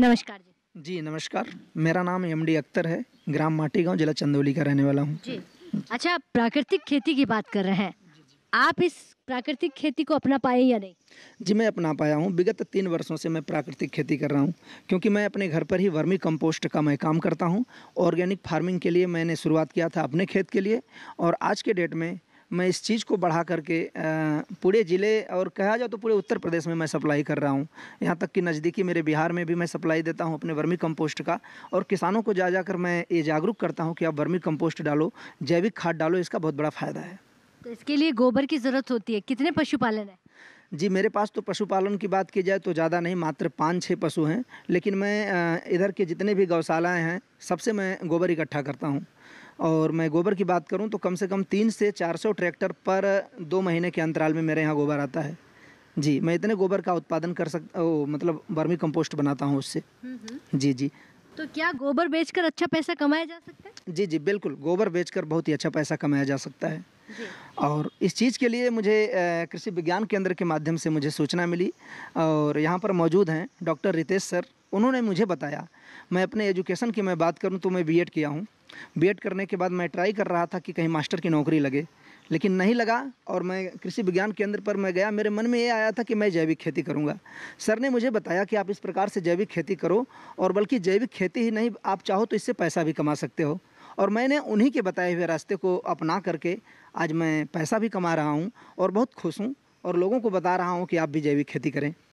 नमस्कार जी जी नमस्कार मेरा नाम एम डी अख्तर है ग्राम माटी गाँव जिला चंदौली का रहने वाला हूँ अच्छा प्राकृतिक खेती की बात कर रहे हैं आप इस प्राकृतिक खेती को अपना पाए या नहीं जी मैं अपना पाया हूँ विगत तीन वर्षों से मैं प्राकृतिक खेती कर रहा हूँ क्योंकि मैं अपने घर पर ही वर्मी कंपोस्ट का मैं काम करता हूँ ऑर्गेनिक फार्मिंग के लिए मैंने शुरुआत किया था अपने खेत के लिए और आज के डेट में मैं इस चीज़ को बढ़ा करके पूरे ज़िले और कहा जाए तो पूरे उत्तर प्रदेश में मैं सप्लाई कर रहा हूँ यहाँ तक कि नज़दीकी मेरे बिहार में भी मैं सप्लाई देता हूँ अपने वर्मी कंपोस्ट का और किसानों को जा जाकर मैं ये जागरूक करता हूँ कि आप वर्मी कंपोस्ट डालो जैविक खाद डालो इसका बहुत बड़ा फ़ायदा है तो इसके लिए गोबर की ज़रूरत होती है कितने पशुपालन है जी मेरे पास तो पशुपालन की बात की जाए तो ज़्यादा नहीं मात्र पाँच छः पशु हैं लेकिन मैं इधर के जितने भी गौशालाएँ हैं सबसे मैं गोबर इकट्ठा करता हूँ और मैं गोबर की बात करूं तो कम से कम तीन से चार सौ ट्रैक्टर पर दो महीने के अंतराल में मेरे यहाँ गोबर आता है जी मैं इतने गोबर का उत्पादन कर सक ओ, मतलब वर्मी कंपोस्ट बनाता हूँ उससे हम्म, हम्म। जी जी तो क्या गोबर बेचकर अच्छा पैसा कमाया जा सकता है जी जी बिल्कुल गोबर बेचकर बहुत ही अच्छा पैसा कमाया जा सकता है और इस चीज़ के लिए मुझे कृषि विज्ञान केंद्र के माध्यम से मुझे सूचना मिली और यहाँ पर मौजूद हैं डॉक्टर रितेश सर उन्होंने मुझे बताया मैं अपने एजुकेशन की मैं बात करूँ तो मैं बीएड किया हूँ बी करने के बाद मैं ट्राई कर रहा था कि कहीं मास्टर की नौकरी लगे लेकिन नहीं लगा और मैं कृषि विज्ञान केंद्र पर मैं गया मेरे मन में ये आया था कि मैं जैविक खेती करूँगा सर ने मुझे बताया कि आप इस प्रकार से जैविक खेती करो और बल्कि जैविक खेती ही नहीं आप चाहो तो इससे पैसा भी कमा सकते हो और मैंने उन्हीं के बताए हुए रास्ते को अपना करके आज मैं पैसा भी कमा रहा हूँ और बहुत खुश हूँ और लोगों को बता रहा हूँ कि आप भी जैविक खेती करें